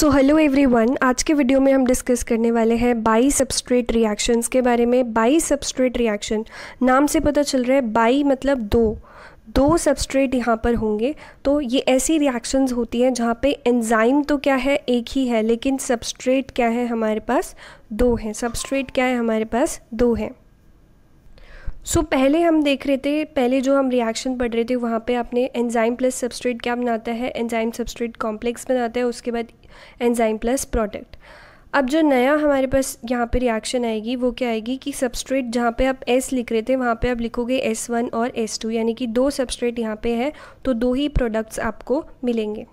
So hello everyone आज के video में हम डिस्कस करने वाले हैं बाई सबस्ट्रेट रिएक्शंस के बारे में बाई सबस्ट्रेट रिएक्शन नाम से पता चल रहा है बाई मतलब दो दो सबस्ट्रेट यहाँ पर होंगे तो ये ऐसी रिएक्शंस होती हैं जहाँ पे एंजाइम तो क्या है एक ही है लेकिन सबस्ट्रेट क्या है हमारे पास दो हैं सबस्ट्रेट क्या है हमारे पास दो हैं सो so, पहले हम देख रहे थे पहले जो हम रिएक्शन पढ़ रहे थे वहाँ पे आपने एंजाइम प्लस सबस्ट्रेट क्या बनाता है एंजाइम सब्सट्रेट कॉम्प्लेक्स बनाता है उसके बाद एंजाइम प्लस प्रोडक्ट अब जो नया हमारे पास यहाँ पे रिएक्शन आएगी वो क्या आएगी कि सबस्ट्रेट जहाँ पे आप एस लिख रहे थे वहाँ पे आप लिखोगे एस वन और एस टू यानी कि दो सबस्ट्रेट यहाँ पे है तो दो ही प्रोडक्ट्स आपको मिलेंगे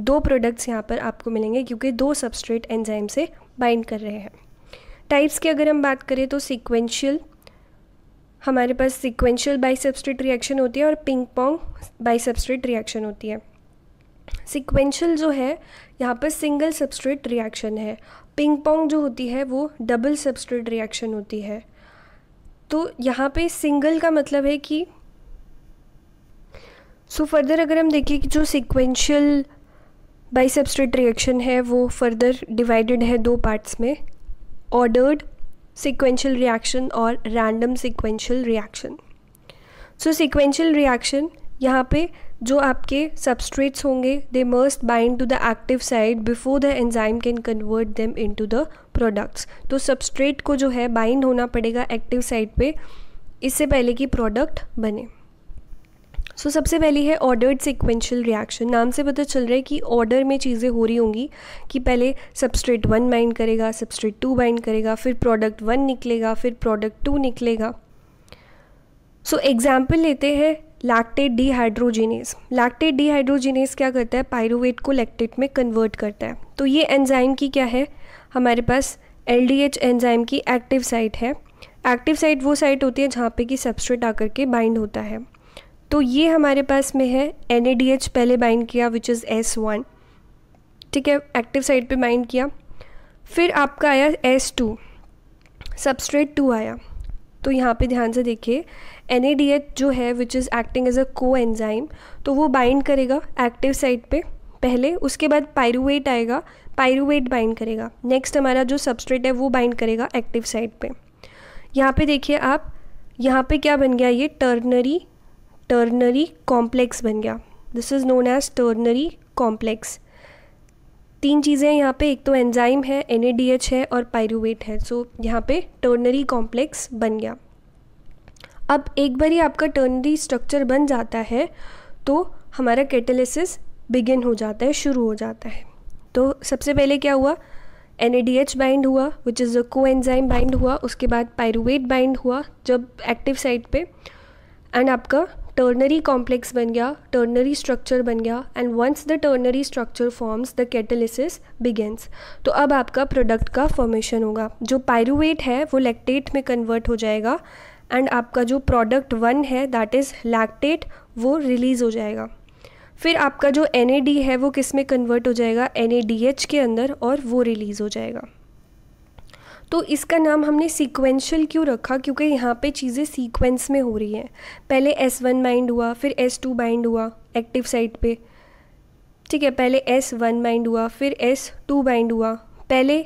दो प्रोडक्ट्स यहाँ पर आपको मिलेंगे क्योंकि दो सबस्ट्रेट एंजाइम से बाइंड कर रहे हैं टाइप्स की अगर हम बात करें तो सिक्वेंशियल हमारे पास सिक्वेंशियल बाई रिएक्शन होती है और पिंग पोंग बाई रिएक्शन होती है सिक्वेंशियल जो है यहाँ पर सिंगल सब्स्ट्रेट रिएक्शन है पिंग पोंग जो होती है वो डबल सब्स्ट्रेट रिएक्शन होती है तो यहाँ पे सिंगल का मतलब है कि सो so फर्दर अगर हम देखें कि जो सिक्वेंशियल बाई रिएक्शन है वो फर्दर डिवाइडेड है दो पार्ट्स में ordered sequential reaction or random sequential reaction. So sequential reaction यहाँ पे जो आपके substrates होंगे they must bind to the active site before the enzyme can convert them into the products. तो substrate को जो है bind होना पड़ेगा active site पे इससे पहले कि product बने सो so, सबसे पहली है ऑर्डर्ड सिक्वेंशियल रिएक्शन नाम से पता चल रहा है कि ऑर्डर में चीज़ें हो रही होंगी कि पहले सबस्ट्रेट वन बाइंड करेगा सबस्ट्रेट टू बाइंड करेगा फिर प्रोडक्ट वन निकलेगा फिर प्रोडक्ट टू निकलेगा सो so, एग्जाम्पल लेते हैं लैक्टेट डीहाइड्रोजिनेस लैक्टेट डीहाइड्रोजिनेस क्या करता है पायरोवेट को लैक्टेट में कन्वर्ट करता है तो ये एंजाइम की क्या है हमारे पास एल डी एच एंजाइम की एक्टिव साइट है एक्टिव साइट वो साइट होती है जहाँ पे कि सबस्ट्रेट आकर के बाइंड होता है तो ये हमारे पास में है एन पहले बाइंड किया विच इज़ एस वन ठीक है एक्टिव साइड पे बाइंड किया फिर आपका आया एस टू सबस्ट्रेट टू आया तो यहाँ पे ध्यान से देखिए एन जो है which is acting as a coenzyme तो वो बाइंड करेगा एक्टिव साइड पे पहले उसके बाद पायरुवेट आएगा पायरुवेट बाइंड करेगा नेक्स्ट हमारा जो सबस्ट्रेट है वो बाइंड करेगा एक्टिव साइड पे यहाँ पे देखिए आप यहाँ पे क्या बन गया ये टर्नरी टर्नरी कॉम्प्लेक्स बन गया this is known as ternary complex तीन चीज़ें यहाँ पे एक तो एंजाइम है एन है और पायरुवेट है सो so, यहाँ पे टर्नरी कॉम्प्लेक्स बन गया अब एक बार ही आपका टर्नरी स्ट्रक्चर बन जाता है तो हमारा कैटेलिसिस बिगिन हो जाता है शुरू हो जाता है तो सबसे पहले क्या हुआ एन बाइंड हुआ विच इज़ अ को एंजाइम बाइंड हुआ उसके बाद पायरुवेट बाइंड हुआ जब एक्टिव साइट पे एंड आपका टर्नरी कॉम्प्लेक्स बन गया टर्नरी स्ट्रक्चर बन गया and once the ternary structure forms the catalysis begins तो अब आपका प्रोडक्ट का फॉर्मेशन होगा जो पायरुवेट है वो लैक्टेट में कन्वर्ट हो जाएगा एंड आपका जो प्रोडक्ट वन है दैट इज़ लैक्टेट वो रिलीज़ हो जाएगा फिर आपका जो एन है वो किस में कन्वर्ट हो जाएगा एन के अंदर और वो रिलीज़ हो जाएगा तो इसका नाम हमने सीक्वेंशियल क्यों रखा क्योंकि यहाँ पे चीज़ें सीक्वेंस में हो रही हैं पहले एस वन बाइंड हुआ फिर एस टू बाइंड हुआ एक्टिव साइड पे ठीक है पहले एस वन बाइंड हुआ फिर एस टू बाइंड हुआ पहले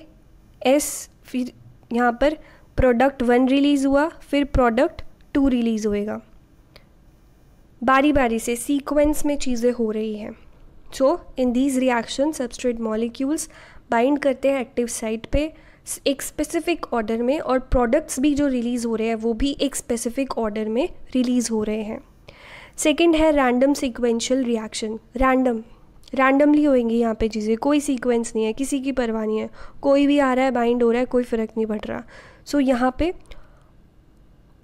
एस फिर यहाँ पर प्रोडक्ट वन रिलीज़ हुआ फिर प्रोडक्ट टू रिलीज़ होएगा बारी बारी से सीक्वेंस में चीज़ें हो रही हैं so in these reaction substrate molecules bind करते हैं एक्टिव साइट पर एक स्पेसिफिक ऑर्डर में और प्रोडक्ट्स भी जो रिलीज़ हो रहे हैं वो भी एक स्पेसिफिक ऑर्डर में रिलीज़ हो रहे हैं सेकेंड है random sequential reaction random randomly होएंगी यहाँ पे चीज़ें कोई सीक्वेंस नहीं है किसी की परवाह नहीं है कोई भी आ रहा है बाइंड हो रहा है कोई फ़र्क नहीं पड़ रहा सो so, यहाँ पे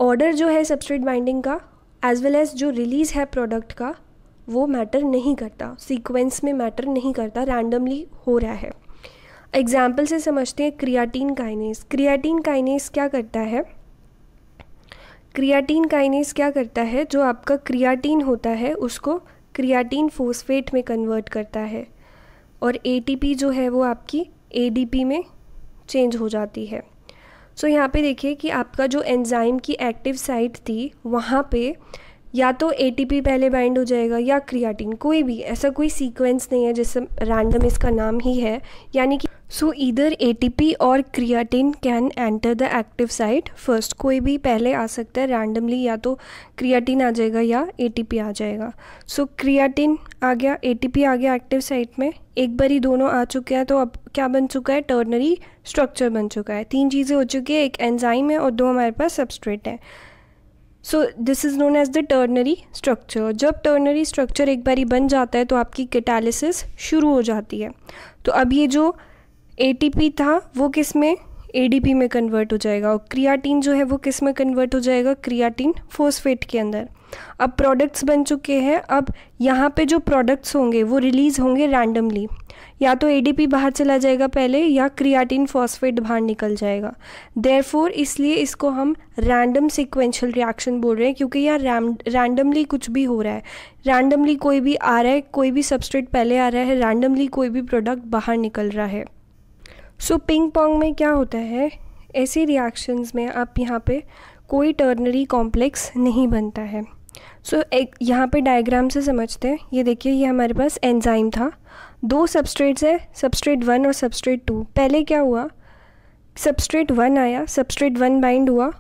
ऑर्डर जो है सबस्ट्रेट बाइंडिंग का एज वेल एज़ जो रिलीज़ है प्रोडक्ट का वो मैटर नहीं करता सीक्वेंस में मैटर नहीं करता रैंडमली हो रहा है एग्जाम्पल से समझते हैं क्रियाटीन काइनेस क्रियाटीन काइनेस क्या करता है क्रियाटीन काइनेस क्या करता है जो आपका क्रियाटीन होता है उसको क्रियाटीन फोस्फेट में कन्वर्ट करता है और एटीपी जो है वो आपकी एडीपी में चेंज हो जाती है सो so, यहाँ पे देखिए कि आपका जो एंजाइम की एक्टिव साइट थी वहाँ पे या तो एटीपी पहले बाइंड हो जाएगा या क्रियाटीन कोई भी ऐसा कोई सीक्वेंस नहीं है जैसे रैंडम इसका नाम ही है यानी कि सो इधर ए टी पी और creatine can enter the active site first कोई भी पहले आ सकता है रैंडमली या तो क्रियाटिन आ जाएगा या ए टी पी आ जाएगा सो so, क्रियाटिन आ गया ए टी पी आ गया एक्टिव साइट में एक बार ही दोनों आ चुके हैं तो अब क्या बन चुका है टर्नरी स्ट्रक्चर बन चुका है तीन चीज़ें हो चुकी है एक एंजाइम है और दो हमारे पास सबस्ट्रेट है so this is known as the ternary structure जब टर्नरी स्ट्रक्चर एक बारी बन जाता है तो आपकी कैटालिसिस शुरू हो जाती है तो अब ये जो ए था वो किस में ए में कन्वर्ट हो जाएगा और क्रियाटीन जो है वो किस में कन्वर्ट हो जाएगा क्रियाटीन फोस्फेट के अंदर अब प्रोडक्ट्स बन चुके हैं अब यहाँ पे जो प्रोडक्ट्स होंगे वो रिलीज़ होंगे रैंडमली या तो ए बाहर चला जाएगा पहले या क्रियाटीन फॉस्फेट बाहर निकल जाएगा देयरफॉर इसलिए इसको हम रैंडम सिक्वेंशल रिएक्शन बोल रहे हैं क्योंकि यहाँ रैंडमली कुछ भी हो रहा है रैंडमली कोई भी आ रहा है कोई भी सब्सट्रेट पहले आ रहा है रैंडमली कोई भी प्रोडक्ट बाहर निकल रहा है सो पिंग पोंग में क्या होता है ऐसी रिएक्शंस में आप यहाँ पे कोई टर्नरी कॉम्प्लेक्स नहीं बनता है सो so, एक यहाँ पे डायग्राम से समझते हैं ये देखिए ये हमारे पास एंजाइम था दो सबस्ट्रेट्स है सबस्ट्रेट वन और सबस्ट्रेट टू पहले क्या हुआ सबस्ट्रेट वन आया सबस्ट्रेट वन बाइंड हुआ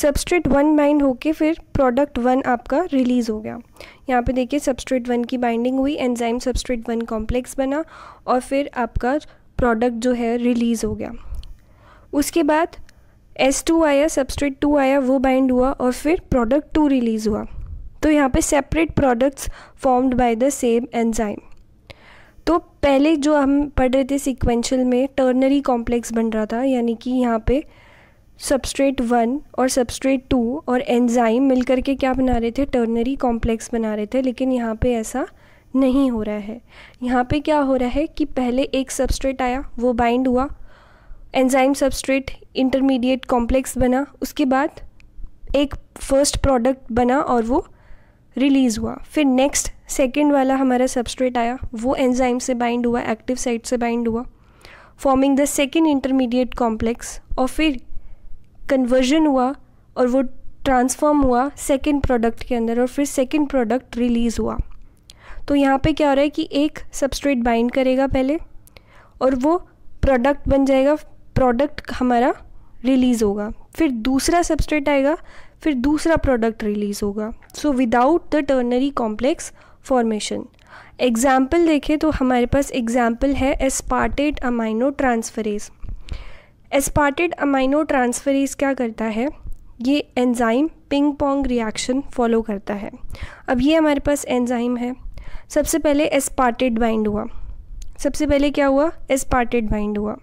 सबस्ट्रेट वन बाइंड होके फिर प्रोडक्ट वन आपका रिलीज़ हो गया यहाँ पे देखिए सबस्ट्रेट वन की बाइंडिंग हुई एंजाइम सबस्ट्रेट वन कॉम्प्लेक्स बना और फिर आपका प्रोडक्ट जो है रिलीज़ हो गया उसके बाद एस टू आया सबस्ट्रेट टू आया वो बाइंड हुआ और फिर प्रोडक्ट टू रिलीज़ हुआ तो यहाँ पे separate products formed by the same enzyme तो पहले जो हम पढ़ रहे थे सिक्वेंशल में टर्नरी कॉम्प्लेक्स बन रहा था यानी कि यहाँ पे सबस्ट्रेट वन और सबस्ट्रेट टू और एंजाइम मिलकर के क्या बना रहे थे टर्नरी कॉम्प्लेक्स बना रहे थे लेकिन यहाँ पे ऐसा नहीं हो रहा है यहाँ पे क्या हो रहा है कि पहले एक सबस्ट्रेट आया वो बाइंड हुआ एंजाइम सबस्ट्रेट इंटरमीडिएट कॉम्प्लेक्स बना उसके बाद एक फर्स्ट प्रोडक्ट बना और वो रिलीज़ हुआ फिर नेक्स्ट सेकेंड वाला हमारा सबस्ट्रेट आया वो एंजाइम से बाइंड हुआ एक्टिव साइट से बाइंड हुआ forming the second intermediate complex और फिर कन्वर्जन हुआ और वो ट्रांसफॉर्म हुआ सेकेंड प्रोडक्ट के अंदर और फिर सेकेंड प्रोडक्ट रिलीज़ हुआ तो यहाँ पे क्या हो रहा है कि एक सबस्ट्रेट बाइंड करेगा पहले और वो प्रोडक्ट बन जाएगा प्रोडक्ट हमारा रिलीज़ होगा फिर दूसरा सबस्ट्रेट आएगा फिर दूसरा प्रोडक्ट रिलीज़ होगा so without the ternary complex formation example देखें तो हमारे पास एग्ज़ाम्पल है aspartate amino transferase aspartate amino transferase क्या करता है ये enzyme ping pong reaction follow करता है अब ये हमारे पास एंज़ाइम है सबसे पहले एस्पार्टेड बाइंड हुआ सबसे पहले क्या हुआ एस्पार्टेड बाइंड हुआ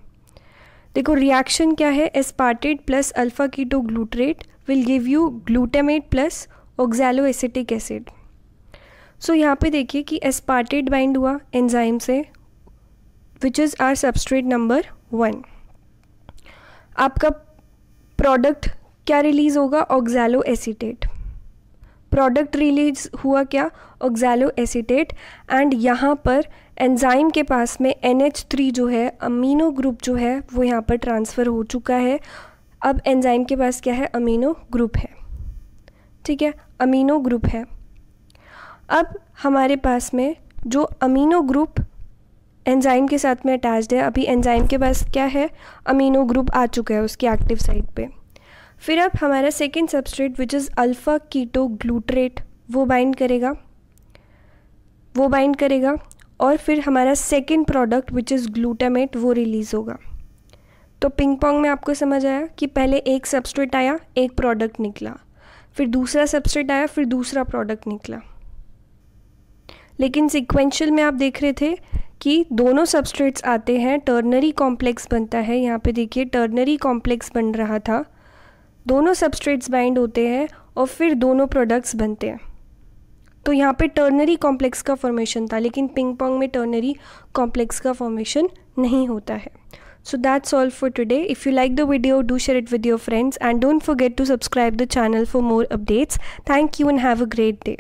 देखो रिएक्शन क्या है aspartate plus alpha keto glutarate will give you glutamate plus oxalo acetic acid so यहाँ पे देखिए कि एस्पार्टेड बाइंड हुआ एंजाइम से which is our substrate number one आपका प्रोडक्ट क्या रिलीज़ होगा ऑक्जैलो एसीटेट प्रोडक्ट रिलीज हुआ क्या ऑक्जैलो एसीटेट एंड यहाँ पर एंजाइम के पास में एन थ्री जो है अमीनो ग्रुप जो है वो यहाँ पर ट्रांसफ़र हो चुका है अब एंजाइम के पास क्या है अमीनो ग्रुप है ठीक है अमीनो ग्रुप है अब हमारे पास में जो अमीनो ग्रुप एंजाइम के साथ में अटैच्ड है अभी एंजाइम के पास क्या है अमीनो ग्रुप आ चुका है उसके एक्टिव साइट पर फिर अब हमारा second substrate which is alpha keto glutarate वो बाइंड करेगा वो बाइंड करेगा और फिर हमारा second product which is glutamate वो रिलीज़ होगा तो पिंग पोंग में आपको समझ आया कि पहले एक सबस्ट्रेट आया एक प्रोडक्ट निकला फिर दूसरा सबस्ट्रेट आया फिर दूसरा प्रोडक्ट निकला लेकिन सिक्वेंशियल में आप देख रहे थे कि दोनों सबस्ट्रेट्स आते हैं टर्नरी कॉम्प्लेक्स बनता है यहाँ पे देखिए टर्नरी कॉम्प्लेक्स बन रहा था दोनों सबस्ट्रेट्स बाइंड होते हैं और फिर दोनों प्रोडक्ट्स बनते हैं तो यहाँ पे टर्नरी कॉम्प्लेक्स का फॉर्मेशन था लेकिन पिंग पॉन्ग में टर्नरी कॉम्प्लेक्स का फॉर्मेशन नहीं होता है so that's all for today if you like the video do share it with your friends and don't forget to subscribe the channel for more updates thank you and have a great day